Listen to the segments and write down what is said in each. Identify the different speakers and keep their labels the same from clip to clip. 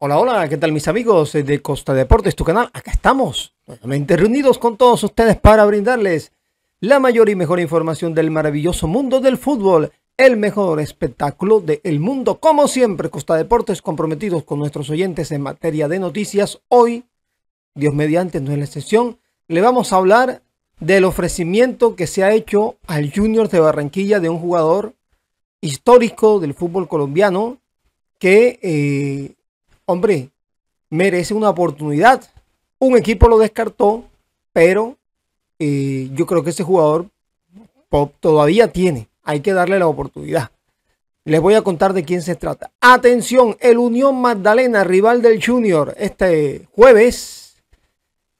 Speaker 1: Hola, hola, ¿qué tal mis amigos de Costa Deportes, tu canal? Acá estamos, nuevamente reunidos con todos ustedes para brindarles la mayor y mejor información del maravilloso mundo del fútbol, el mejor espectáculo del mundo. Como siempre, Costa Deportes comprometidos con nuestros oyentes en materia de noticias. Hoy, Dios mediante, no es la excepción, le vamos a hablar del ofrecimiento que se ha hecho al Junior de Barranquilla de un jugador histórico del fútbol colombiano que... Eh, hombre, merece una oportunidad. Un equipo lo descartó, pero eh, yo creo que ese jugador todavía tiene. Hay que darle la oportunidad. Les voy a contar de quién se trata. Atención, el Unión Magdalena, rival del Junior, este jueves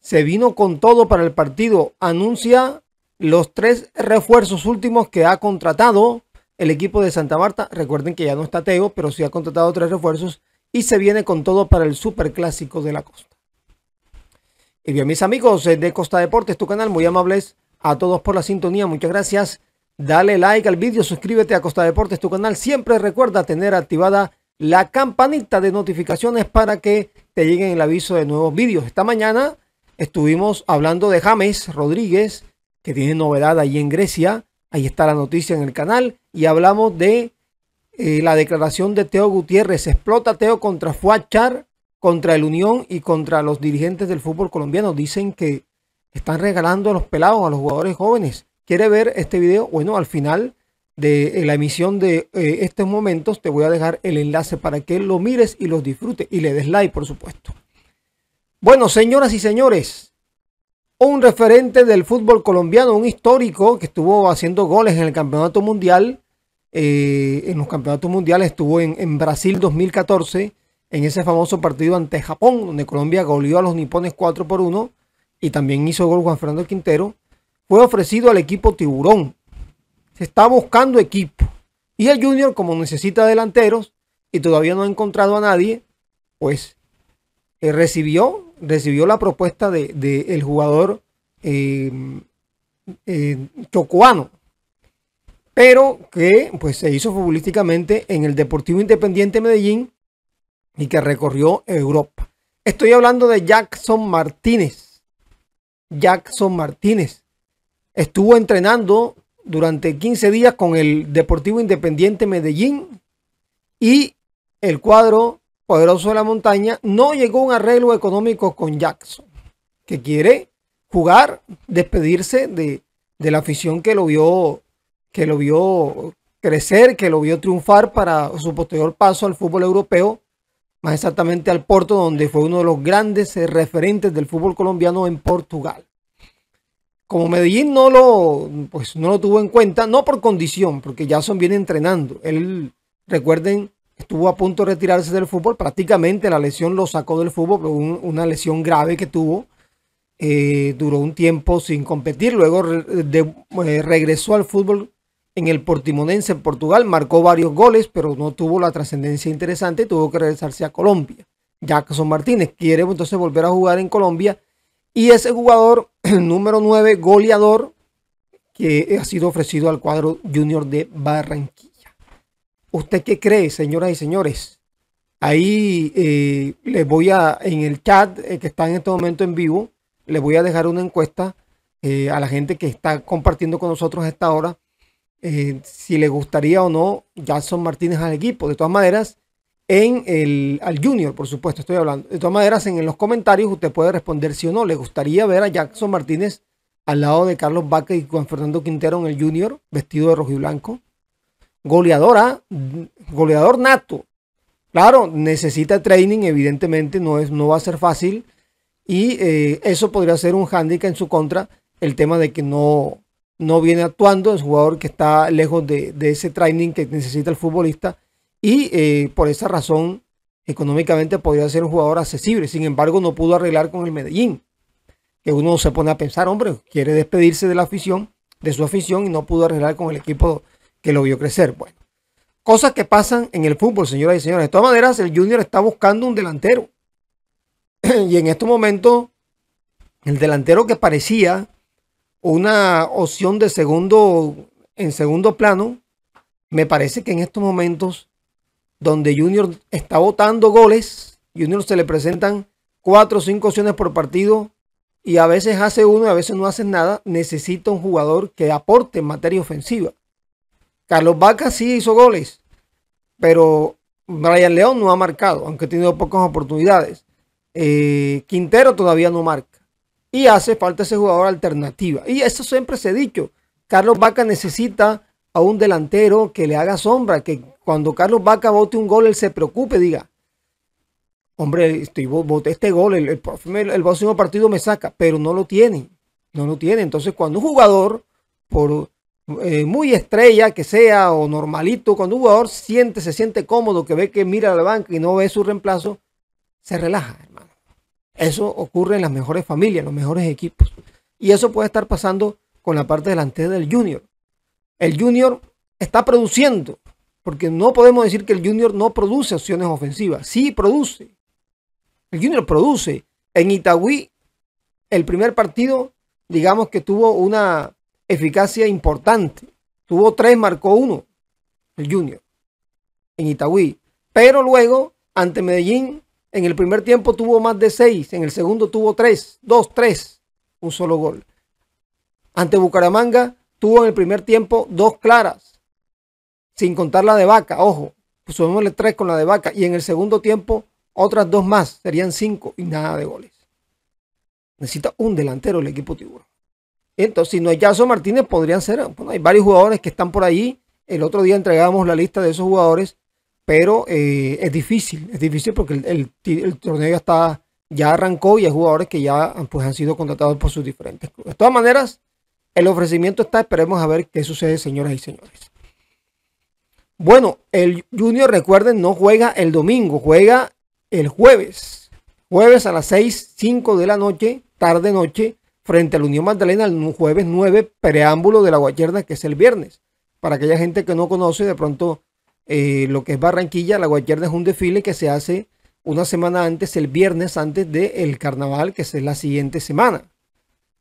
Speaker 1: se vino con todo para el partido. Anuncia los tres refuerzos últimos que ha contratado el equipo de Santa Marta. Recuerden que ya no está Teo, pero sí ha contratado tres refuerzos y se viene con todo para el Superclásico de la Costa. Y bien, mis amigos eh, de Costa Deportes, tu canal, muy amables a todos por la sintonía, muchas gracias. Dale like al vídeo, suscríbete a Costa Deportes, tu canal. Siempre recuerda tener activada la campanita de notificaciones para que te lleguen el aviso de nuevos vídeos. Esta mañana estuvimos hablando de James Rodríguez, que tiene novedad ahí en Grecia. Ahí está la noticia en el canal. Y hablamos de eh, la declaración de Teo Gutiérrez. Explota Teo contra Fuachar, contra el Unión y contra los dirigentes del fútbol colombiano. Dicen que están regalando a los pelados, a los jugadores jóvenes. ¿Quiere ver este video? Bueno, al final de eh, la emisión de eh, estos momentos te voy a dejar el enlace para que lo mires y los disfrutes y le des like, por supuesto. Bueno, señoras y señores, un referente del fútbol colombiano, un histórico que estuvo haciendo goles en el Campeonato Mundial, eh, en los campeonatos mundiales, estuvo en, Brasil 2014, en ese famoso partido ante Japón, donde Colombia goleó a los nipones 4 por 1 y también hizo gol Juan Fernando Quintero, fue ofrecido al equipo Tiburón. Se está buscando equipo. Y el Junior, como necesita delanteros y todavía no ha encontrado a nadie, pues eh, recibió, recibió la propuesta del de, el jugador eh, eh chocuano, pero que pues, se hizo futbolísticamente en el Deportivo Independiente Medellín y que recorrió Europa. Estoy hablando de Jackson Martínez. Jackson Martínez estuvo entrenando durante 15 días con el Deportivo Independiente Medellín y el cuadro poderoso de la montaña no llegó a un arreglo económico con Jackson, que quiere jugar, despedirse de, de la afición que lo vio que lo vio crecer, que lo vio triunfar para su posterior paso al fútbol europeo, más exactamente al Porto, donde fue uno de los grandes referentes del fútbol colombiano en Portugal. Como Medellín no lo, pues no lo tuvo en cuenta, no por condición, porque Jason viene entrenando. Él, recuerden, estuvo a punto de retirarse del fútbol, prácticamente la lesión lo sacó del fútbol, una lesión grave que tuvo. Eh, duró un tiempo sin competir, luego eh, regresó al fútbol en el Portimonense en Portugal, marcó varios goles, pero no tuvo la trascendencia interesante, tuvo que regresarse a Colombia. Jackson Martínez quiere entonces volver a jugar en Colombia y ese jugador el número 9, goleador, que ha sido ofrecido al cuadro junior de Barranquilla. ¿Usted qué cree, señoras y señores? Ahí eh, les voy a, en el chat eh, que está en este momento en vivo, les voy a dejar una encuesta eh, a la gente que está compartiendo con nosotros esta hora eh, si le gustaría o no Jackson Martínez al equipo. De todas maneras, en el, al Junior, por supuesto, estoy hablando. De todas maneras, en, los comentarios usted puede responder si o no. ¿Le gustaría ver a Jackson Martínez al lado de Carlos Vaca y Juan Fernando Quintero en el Junior, vestido de rojo y blanco? Goleadora, goleador nato. Claro, necesita training, evidentemente, no, es, no va a ser fácil. Y eh, eso podría ser un hándicap en su contra, el tema de que no, no viene actuando, es jugador que está lejos de, ese training que necesita el futbolista y eh, por esa razón económicamente podría ser un jugador accesible, sin embargo no pudo arreglar con el Medellín, que uno se pone a pensar, hombre, quiere despedirse de la afición, de su afición y no pudo arreglar con el equipo que lo vio crecer. Bueno, cosas que pasan en el fútbol, señoras y señores. De todas maneras, el Junior está buscando un delantero. y en este momento el delantero que parecía una opción de segundo, en segundo plano, me parece que en estos momentos donde Junior está votando goles, Junior se le presentan cuatro o cinco opciones por partido y a veces hace uno y a veces no hace nada, necesita un jugador que aporte en materia ofensiva. Carlos Vaca sí hizo goles, pero Brian León no ha marcado, aunque ha tenido pocas oportunidades. Eh, Quintero todavía no marca y hace falta ese jugador alternativa. Y eso siempre se ha dicho. Carlos Vaca necesita a un delantero que le haga sombra, que cuando Carlos Vaca bote un gol, él se preocupe, diga, hombre, estoy, boté este gol, el, próximo partido me saca, pero no lo tiene, no lo tiene. Entonces, cuando un jugador, por eh, muy estrella que sea o normalito, cuando un jugador siente, se siente cómodo, que ve que mira a la banca y no ve su reemplazo, se relaja, hermano. Eso ocurre en las mejores familias, los mejores equipos. Y eso puede estar pasando con la parte delantera del junior. El junior está produciendo, porque no podemos decir que el junior no produce acciones ofensivas. Sí produce. El junior produce. En Itagüí, el primer partido, digamos que tuvo una eficacia importante. Tuvo tres, marcó uno, el junior, en Itagüí. Pero luego, ante Medellín, en el primer tiempo tuvo más de seis, en el segundo tuvo tres, dos, tres, un solo gol. Ante Bucaramanga tuvo en el primer tiempo dos claras, sin contar la de vaca, ojo, pues tres con la de vaca, y en el segundo tiempo otras dos más, serían cinco y nada de goles. Necesita un delantero el equipo tiburón. Entonces, si no es Yaso Martínez, podrían ser, bueno, hay varios jugadores que están por ahí. El otro día entregamos la lista de esos jugadores pero eh, es difícil, es difícil porque el, torneo ya está, ya arrancó y hay jugadores que ya pues, han sido contratados por sus diferentes clubes. De todas maneras, el ofrecimiento está, esperemos a ver qué sucede, señoras y señores. Bueno, el Junior, recuerden, no juega el domingo, juega el jueves. Jueves a las 6, 5 de la noche, tarde noche, frente a la Unión Magdalena, el jueves 9, preámbulo de la Guayerna, que es el viernes. Para aquella gente que no conoce, de pronto eh, lo que es Barranquilla, la Guayarda es un desfile que se hace una semana antes, el viernes antes del carnaval, que es la siguiente semana.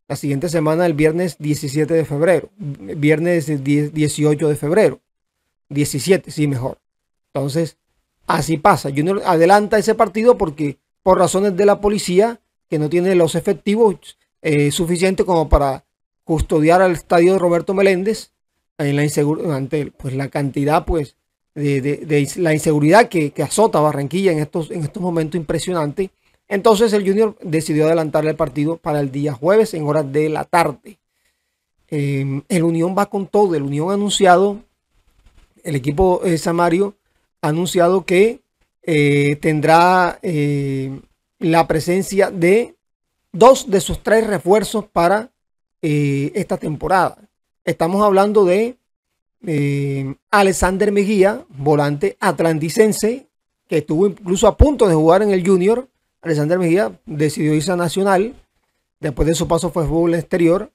Speaker 1: La siguiente semana, el viernes 17 de febrero. Viernes 18 de febrero. 17, sí, mejor. Entonces, así pasa. Junior adelanta ese partido porque por razones de la policía, que no tiene los efectivos eh, suficientes como para custodiar al estadio de Roberto Meléndez, en la ante pues, la cantidad pues, de, la inseguridad que, azota Barranquilla en estos, en estos momentos impresionantes. Entonces el Junior decidió adelantar el partido para el día jueves en horas de la tarde. Em, el Unión va con todo. El Unión ha anunciado, el equipo eh, Samario ha anunciado que eh, tendrá eh, la presencia de dos de sus tres refuerzos para esta temporada. Estamos hablando de eh, Alexander Mejía, volante atlanticense, que estuvo incluso a punto de jugar en el Junior. Alexander Mejía decidió irse a Nacional. Después de su paso fue fútbol exterior.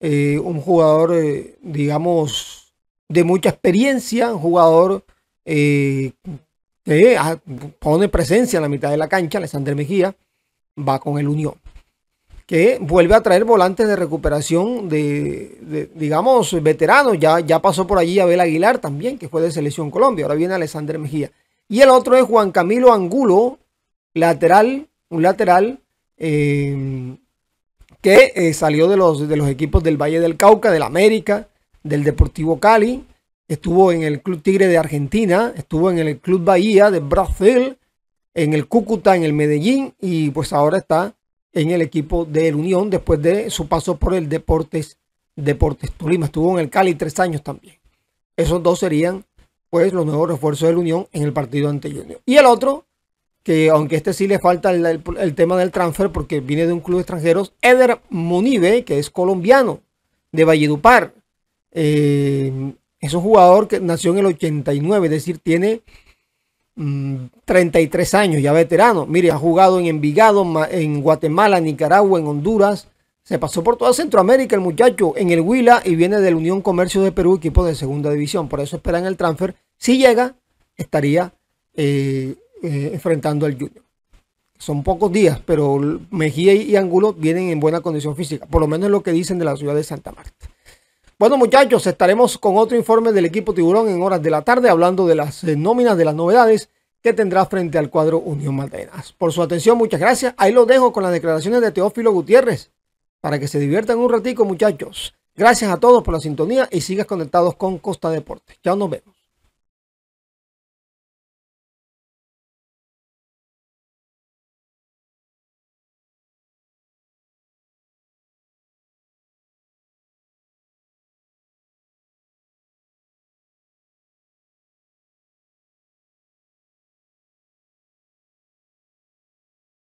Speaker 1: Eh, un jugador, eh, digamos, de mucha experiencia, un jugador eh, que pone presencia en la mitad de la cancha, Alexander Mejía, va con el Unión que vuelve a traer volantes de recuperación de, digamos, veteranos. Ya, ya pasó por allí Abel Aguilar también, que fue de Selección Colombia. Ahora viene Alexander Mejía. Y el otro es Juan Camilo Angulo, lateral, un lateral eh, que eh, salió de los, de los equipos del Valle del Cauca, del América, del Deportivo Cali. Estuvo en el Club Tigre de Argentina, estuvo en el Club Bahía de Brasil, en el Cúcuta, en el Medellín y pues ahora está en el equipo del Unión después de su paso por el Deportes, Deportes Tolima. Estuvo en el Cali tres años también. Esos dos serían pues los nuevos refuerzos del Unión en el partido ante Junior. Y el otro, que aunque este sí le falta el, tema del transfer porque viene de un club extranjero, Eder Munive, que es colombiano, de Valledupar. Eh, es un jugador que nació en el 89, es decir, tiene 33 mm, años, ya veterano. Mire, ha jugado en Envigado, en Guatemala, Nicaragua, en Honduras. Se pasó por toda Centroamérica el muchacho en el Huila y viene del Unión Comercio de Perú, equipo de segunda división. Por eso esperan el transfer. Si llega, estaría eh, eh, enfrentando al Junior. Son pocos días, pero Mejía y Angulo vienen en buena condición física, por lo menos es lo que dicen de la ciudad de Santa Marta. Bueno, muchachos, estaremos con otro informe del equipo Tiburón en horas de la tarde, hablando de las eh, nóminas, de las novedades que tendrá frente al cuadro Unión Maldenas. Por su atención, muchas gracias. Ahí lo dejo con las declaraciones de Teófilo Gutiérrez, para que se diviertan un ratico, muchachos. Gracias a todos por la sintonía y sigas conectados con Costa Deportes. Ya nos vemos.